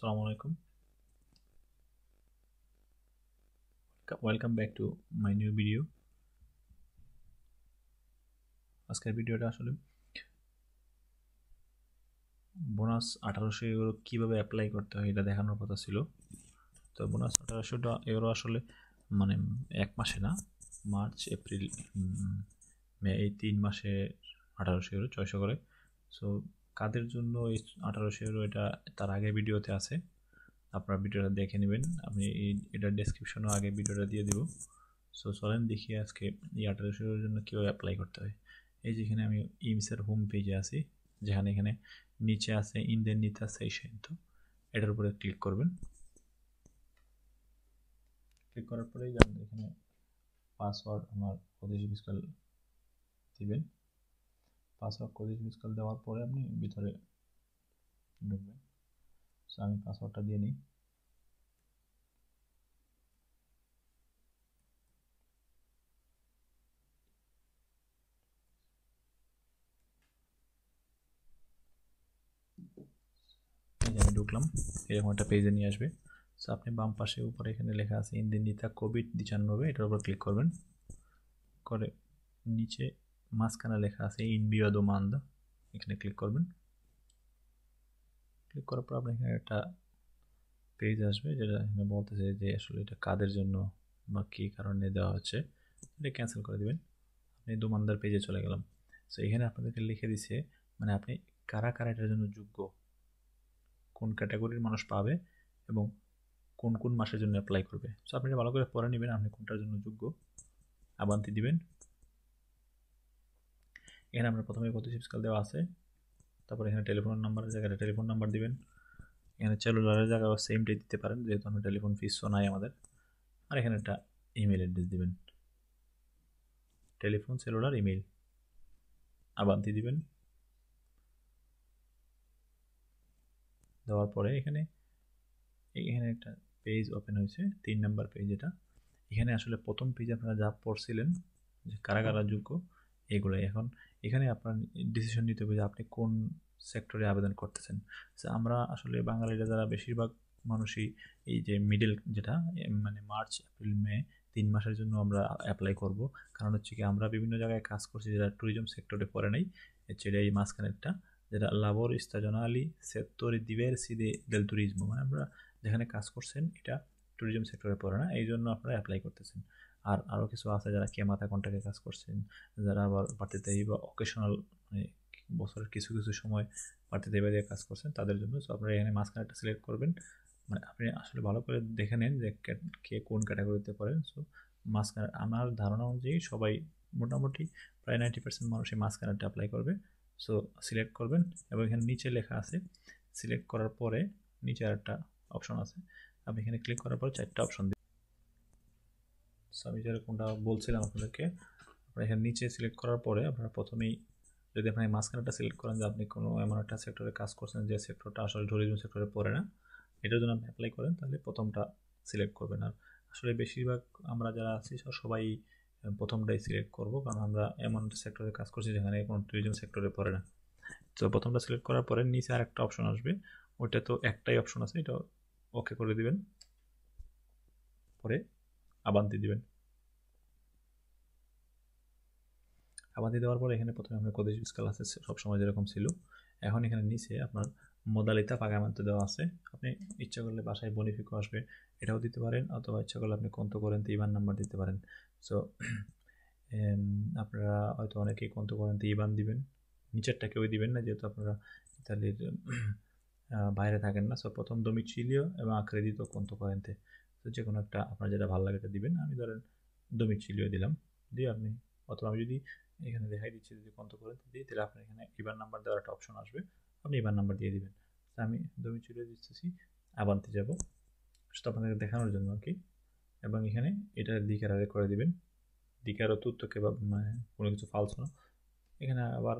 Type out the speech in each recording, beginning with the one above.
Assalamu alaikum. Welcome back to my new video আজকের ভিডিওটা আসলে বোনাস আঠারোশো ইউরো কীভাবে অ্যাপ্লাই করতে হয় এটা দেখানোর কথা ছিল তো বোনাস আঠারোশোটা ইউরো আসলে মানে এক মাসে না মার্চ এপ্রিল মে এই তিন মাসে আঠারোশো ইউরো ছয়শো করে সো কাদের জন্য এই আঠারোশো এটা তার আগে ভিডিওতে আছে আপনার ভিডিওটা দেখে নেবেন আমি এটা ডিসক্রিপশনও আগে ভিডিওটা দিয়ে দিব সো চলেন দেখি আজকে এই আঠারোশো শেয়ারের জন্য কীভাবে অ্যাপ্লাই করতে হয় এই যেখানে আমি ইমসের হোম পেজে আছি যেখানে এখানে নিচে আছে ইন্ডিয়ান নিতে আছে এই তো এটার উপরে ক্লিক করবেন ক্লিক করার পরেই এখানে পাসওয়ার্ড আমার বিস্কাল দিবেন পাঁচ অক্ষরের মিসকাল দেওয়ার পরে আপনি ভিতরে ঢুকবেন সো আমি পাসওয়ার্ডটা দিয়ে নিই আমি ঢুকলাম এরকম একটা পেজে নিয়ে আসবে সো আপনি বাম পাশে উপরে এখানে লেখা আছে ইন্দিনিতা কোভিড দিচানব্বই এটার উপর ক্লিক করবেন করে নিচে মাঝখানে লেখা আছে ইনবিও দোমান্দা এখানে ক্লিক করবেন ক্লিক করার পর আপনার এখানে একটা পেজ আসবে যেটা এখানে বলতে চাই যে আসলে এটা কাদের জন্য বা কী কারণে দেওয়া হচ্ছে এটা ক্যান্সেল করে দেবেন আপনি দোমানদার পেজে চলে গেলাম সো এখানে আপনাদেরকে লিখে দিছে মানে আপনি কারা কারা এটার জন্য যোগ্য কোন ক্যাটাগরির মানুষ পাবে এবং কোন কোন মাসের জন্য অ্যাপ্লাই করবে সো আপনি এটা ভালো করে পড়ে নেবেন আপনি কোনটার জন্য যোগ্য আবান্তি দিবেন এখানে আপনার প্রথমে কত সিপসকাল দেওয়া আছে তারপর এখানে টেলিফোন নাম্বারের জায়গাটা টেলিফোন নাম্বার দিবেন এখানে সেলুলারের জায়গায় সেমটাই দিতে পারেন যেহেতু আমরা টেলিফোন ফিসও নাই আমাদের আর এখানে একটা ইমেল অ্যাড্রেস দিবেন টেলিফোন সেলুলার ইমেল আবার দিয়ে দিবেন দেওয়ার পরে এখানে এখানে একটা পেজ ওপেন হয়েছে তিন নাম্বার পেজ এটা এখানে আসলে প্রথম পেজে আপনারা যা পড়ছিলেন যে কারা কারা যোগ্য এগুলোই এখন এখানে আপনার ডিসিশন নিতে হবে যে আপনি কোন সেক্টরে আবেদন করতেছেন আমরা আসলে বাঙালিরা যারা বেশিরভাগ মানুষই এই যে মিডল যেটা মানে মার্চ এপ্রিল মে তিন মাসের জন্য আমরা অ্যাপ্লাই করব কারণ হচ্ছে কি আমরা বিভিন্ন জায়গায় কাজ করছি যেটা ট্যুরিজম সেক্টরে পড়ে নেই ছেড়ে এই মাঝখানেরটা যেটা লাভর স্থাজনালি দিবের সিদে দেল ট্যুরিজম মানে আমরা যেখানে কাজ করছেন এটা ট্যুরিজম সেক্টরে পড়ে না এই জন্য আপনারা অ্যাপ্লাই করতেছেন আর আরও কিছু আছে যারা কে মাথা কন্ট্রাক্টে কাজ করছেন যারা আবার বাড়িতে বা অকেশনাল মানে বছরের কিছু কিছু সময় বাড়িতে বাইরে কাজ করছেন তাদের জন্য সো আপনারা এখানে মাঝখানে একটা সিলেক্ট করবেন মানে আপনি আসলে ভালো করে দেখে নিন যে কে কোন ক্যাটাগরিতে পড়েন সো মাঝখানে আমার ধারণা অনুযায়ী সবাই মোটামুটি প্রায় নাইনটি পার্সেন্ট মানুষ এই মাঝখানেটা অ্যাপ্লাই করবে সো সিলেক্ট করবেন এবং এখানে নিচে লেখা আছে সিলেক্ট করার পরে নিচে আর একটা অপশন আছে আপনি এখানে ক্লিক করার পরে চারটা অপশন সো আমি কোনটা বলছিলাম আপনাদেরকে আপনারা এখানে নিচে সিলেক্ট করার পরে আপনারা প্রথমেই যদি আপনার মাঝখানেটা সিলেক্ট করেন যে আপনি কোনো এমন একটা সেক্টরে কাজ করছেন যে সেক্টরটা আসলে ট্যুরিজম সেক্টরে পড়ে না এটার জন্য আপনি অ্যাপ্লাই করেন তাহলে প্রথমটা সিলেক্ট করবেন আর আসলে বেশিরভাগ আমরা যারা আছি সবাই প্রথমটাই সিলেক্ট করব কারণ আমরা এমন একটা সেক্টরে কাজ করছি যেখানে কোনো ট্যুরিজম সেক্টরে পড়ে না তো প্রথমটা সিলেক্ট করার পরে নিচে আর একটা অপশন আসবে ওইটা তো একটাই অপশন আছে এটা ওকে করে দিবেন পরে আবান্তি দিবেন আবান্তি দেওয়ার পর এখানে প্রথমে আপনার কদেশ স্কাল আছে সবসময় যেরকম ছিল এখন এখানে নিচে আপনার মোদালিতা পাগামান্ত দেওয়া আছে আপনি ইচ্ছা করলে বাসায় বনিফিকো আসবে এটাও দিতে পারেন অথবা ইচ্ছা করলে আপনি কন্ত করেন তো ইবান নাম্বার দিতে পারেন সো আপনারা হয়তো অনেকেই কন্ত করেন তো ইবান দিবেন নিচেরটা কেউ দিবেন না যেহেতু আপনারা ইতালির বাইরে থাকেন না সো প্রথম দমি চিলিও এবং আক্রেদিত কন্ত করেনতে তো যে কোনো একটা আপনার যেটা ভালো লাগে এটা দিবেন আমি ধরেন দমি চিলিও দিলাম দিয়ে আপনি অথবা আমি যদি এখানে দেখাই দিচ্ছি যদি কন্ত করে দিই তাহলে আপনার এখানে ইবার নাম্বার দেওয়ার একটা অপশন আসবে আপনি এবার নাম্বার দিয়ে দিবেন তো আমি দমি চিলিও দিচ্ছি আবান্তে যাব সেটা আপনাকে দেখানোর জন্য আর কি এবং এখানে এটা দিকার আগে করে দিবেন দিকার তথ্যকে বা মানে কোনো কিছু ফালস না এখানে আবার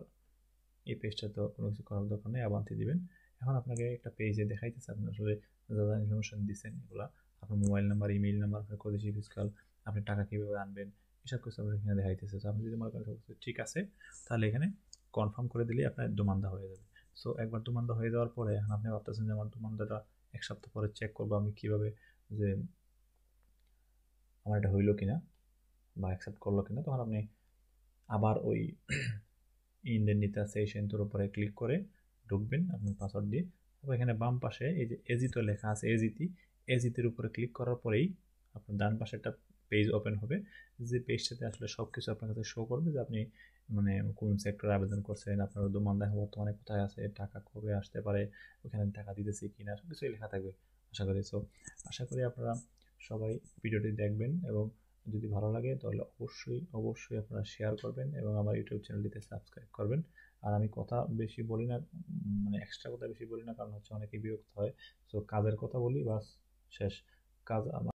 এই পেজটা তো কোনো কিছু করার দরকার নেই আবান্তে দিবেন এখন আপনাকে একটা পেজে দেখাইতেছে আপনি আসলে যা যা ইনফরমেশন দিচ্ছেন এগুলা আপনার মোবাইল নাম্বার ইমেল নাম্বার আপনার কত স্কাল আপনি টাকা কীভাবে আনবেন এসব কিছু আপনার এখানে দেখাইতেছে তো আপনি যদি মনে করেন ঠিক আছে তাহলে এখানে কনফার্ম করে দিলেই আপনার দোমান্দা হয়ে যাবে সো একবার দোমান্দা হয়ে যাওয়ার পরে এখন আপনি ভাবতেছেন যে আমার দোমান্দাটা এক সপ্তাহ পরে চেক করবো আমি কীভাবে যে আমার এটা হইলো কিনা বা অ্যাকসেপ্ট করলো কিনা তখন আপনি আবার ওই ইন্ডিয়ান নিতে আছে এই সেন্তুর উপরে ক্লিক করে ঢুকবেন আপনার পাসওয়ার্ড দিয়ে তারপর এখানে বাম পাশে এই যে এজিতো লেখা আছে এজিতি এজিতের উপরে ক্লিক করার পরেই আপনার ডান পাশে একটা পেজ ওপেন হবে যে পেজটাতে আসলে সব কিছু আপনার কাছে শো করবে যে আপনি মানে কোন সেক্টরে আবেদন করছেন আপনার দোমান দেখা বর্তমানে কোথায় আছে টাকা কবে আসতে পারে ওখানে টাকা দিতেছে কি না সব কিছুই লেখা থাকবে আশা করি সো আশা করি আপনারা সবাই ভিডিওটি দেখবেন এবং যদি ভালো লাগে তাহলে অবশ্যই অবশ্যই আপনারা শেয়ার করবেন এবং আমার ইউটিউব চ্যানেলটিতে সাবস্ক্রাইব করবেন আর আমি কথা বেশি বলি না মানে এক্সট্রা কথা বেশি বলি না কারণ হচ্ছে অনেকে বিরক্ত হয় সো কাজের কথা বলি বাস Cześć, kaza.